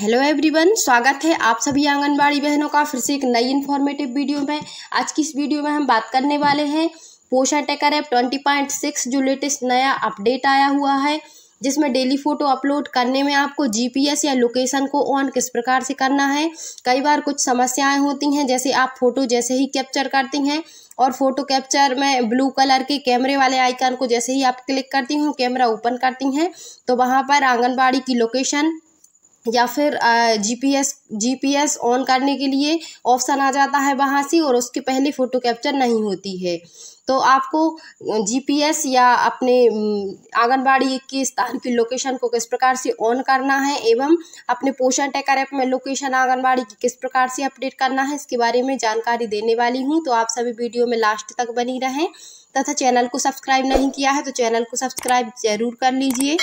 hello everyone स्वागत है आप सभी आंगनबाड़ी बहनों का फिर से एक नई इन्फॉर्मेटिव वीडियो में आज की इस वीडियो में हम बात करने वाले हैं Poshan tracker app twenty point six जो लेटेस्ट नया अपडेट आया हुआ है जिसमें डेली फ़ोटो अपलोड करने में आपको जीपीएस या लोकेशन को ऑन किस प्रकार से करना है कई बार कुछ समस्याएं होती हैं जैसे आप फ़ोटो जैसे ही कैप्चर करती हैं और फ़ोटो कैप्चर में ब्लू कलर के कैमरे वाले आइकन को जैसे ही आप क्लिक करती हूँ कैमरा ओपन करती हैं तो वहाँ पर आंगनबाड़ी की लोकेशन या फिर जीपीएस जीपीएस ऑन करने के लिए ऑप्शन आ जाता है वहाँ से और उसके पहले फ़ोटो कैप्चर नहीं होती है तो आपको जीपीएस या अपने आंगनबाड़ी के स्थान की लोकेशन को किस प्रकार से ऑन करना है एवं अपने पोषण टैकर ऐप में लोकेशन आंगनबाड़ी की किस प्रकार से अपडेट करना है इसके बारे में जानकारी देने वाली हूँ तो आप सभी वीडियो में लास्ट तक बनी रहें तथा चैनल को सब्सक्राइब नहीं किया है तो चैनल को सब्सक्राइब ज़रूर कर लीजिए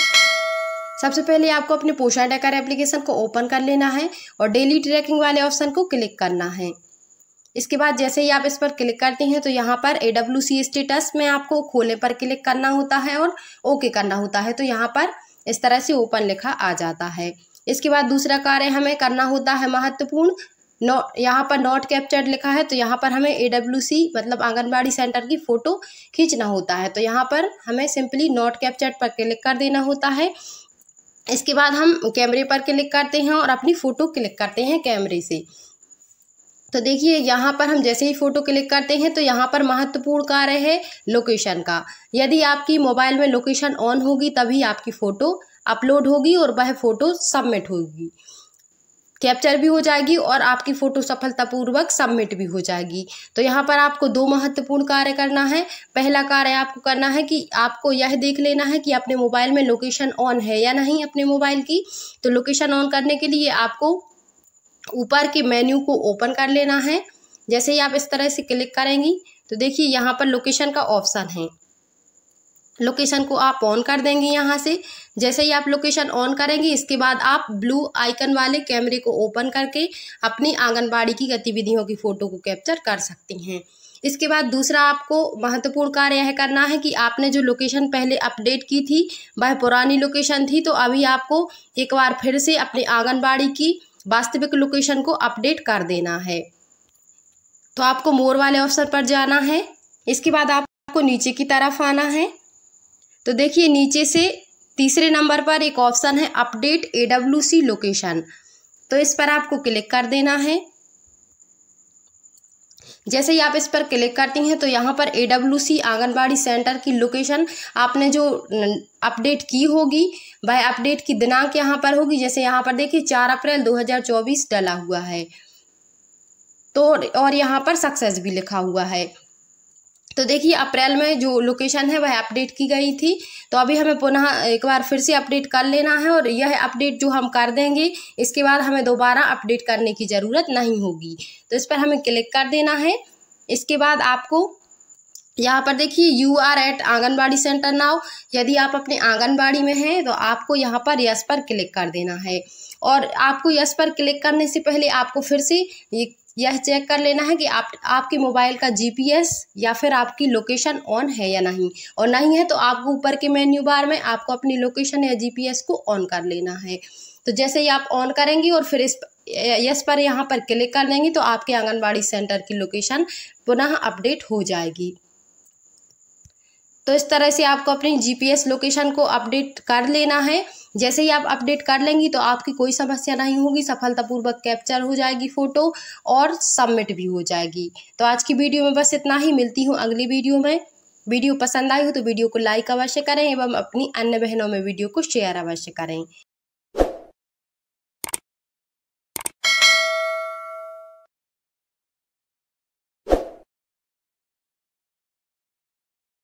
सबसे पहले आपको अपने पोषण डेकर एप्लीकेशन को ओपन कर लेना है और डेली ट्रैकिंग वाले ऑप्शन को क्लिक करना है इसके बाद जैसे ही आप इस पर क्लिक करते हैं तो यहाँ पर ए डब्ल्यू सी स्टेटस में आपको खोलने पर क्लिक करना होता है और ओके करना होता है तो यहाँ पर इस तरह से ओपन लिखा आ जाता है इसके बाद दूसरा कार्य हमें करना होता है महत्वपूर्ण नो यहाँ पर नॉट कैप्चर्ड लिखा है तो यहाँ पर हमें ए डब्ल्यू सी मतलब आंगनबाड़ी सेंटर की फ़ोटो खींचना होता है तो यहाँ पर हमें सिंपली नॉट कैप्चर्ड पर क्लिक कर देना होता है इसके बाद हम कैमरे पर क्लिक करते हैं और अपनी फ़ोटो क्लिक करते हैं कैमरे से तो देखिए यहाँ पर हम जैसे ही फ़ोटो क्लिक करते हैं तो यहाँ पर महत्वपूर्ण कार्य है लोकेशन का यदि आपकी मोबाइल में लोकेशन ऑन होगी तभी आपकी फ़ोटो अपलोड होगी और वह फ़ोटो सबमिट होगी कैप्चर भी हो जाएगी और आपकी फ़ोटो सफलतापूर्वक सबमिट भी हो जाएगी तो यहाँ पर आपको दो महत्वपूर्ण कार्य करना है पहला कार्य आपको करना है कि आपको यह देख लेना है कि अपने मोबाइल में लोकेशन ऑन है या नहीं अपने मोबाइल की तो लोकेशन ऑन करने के लिए आपको ऊपर के मेन्यू को ओपन कर लेना है जैसे ही आप इस तरह से क्लिक करेंगी तो देखिए यहाँ पर लोकेशन का ऑप्शन है लोकेशन को आप ऑन कर देंगे यहाँ से जैसे ही आप लोकेशन ऑन करेंगे इसके बाद आप ब्लू आइकन वाले कैमरे को ओपन करके अपनी आंगनबाड़ी की गतिविधियों की फ़ोटो को कैप्चर कर सकती हैं इसके बाद दूसरा आपको महत्वपूर्ण कार्य यह करना है कि आपने जो लोकेशन पहले अपडेट की थी वह पुरानी लोकेशन थी तो अभी आपको एक बार फिर से अपने आंगनबाड़ी की वास्तविक लोकेशन को अपडेट कर देना है तो आपको मोर वाले ऑप्शन पर जाना है इसके बाद आपको नीचे की तरफ आना है तो देखिए नीचे से तीसरे नंबर पर एक ऑप्शन है update A W C location तो इस पर आपको क्लिक कर देना है जैसे ही आप इस पर क्लिक करती हैं तो यहाँ पर A W C anganwadi centre की लोकेशन आपने जो अपडेट की होगी वह अपडेट की दिनांक यहाँ पर होगी जैसे यहाँ पर देखिए चार अप्रैल दो हज़ार चौबीस डला हुआ है तो और यहाँ पर सक्सेस भी लिखा हुआ है तो देखिए अप्रैल में जो लोकेशन है वह अपडेट की गई थी तो अभी हमें पुनः एक बार फिर से अपडेट कर लेना है और यह अपडेट जो हम कर देंगे इसके बाद हमें दोबारा अपडेट करने की ज़रूरत नहीं होगी तो इस पर हमें क्लिक कर देना है इसके बाद आपको यहाँ पर देखिए you are at anganwadi centre now यदि आप अपने आंगनबाड़ी में हैं तो आपको यहाँ पर यस पर क्लिक कर देना है और आपको यस पर क्लिक करने से पहले आपको फिर से ये यह चेक कर लेना है कि आप आपके मोबाइल का जीपीएस या फिर आपकी लोकेशन ऑन है या नहीं और नहीं है तो आपको ऊपर के मेन्यू बार में आपको अपनी लोकेशन या जीपीएस को ऑन कर लेना है तो जैसे ही आप ऑन करेंगी और फिर इस यस पर यहाँ पर क्लिक कर देंगी तो आपके आंगनबाड़ी सेंटर की लोकेशन पुनः अपडेट हो जाएगी तो इस तरह से आपको अपनी जीपीएस लोकेशन को अपडेट कर लेना है जैसे ही आप अपडेट कर लेंगी तो आपकी कोई समस्या नहीं होगी सफलतापूर्वक कैप्चर हो जाएगी फ़ोटो और सबमिट भी हो जाएगी तो आज की वीडियो में बस इतना ही मिलती हूँ अगली वीडियो में वीडियो पसंद आई हो तो वीडियो को लाइक अवश्य करें एवं अपनी अन्य बहनों में वीडियो को शेयर अवश्य करें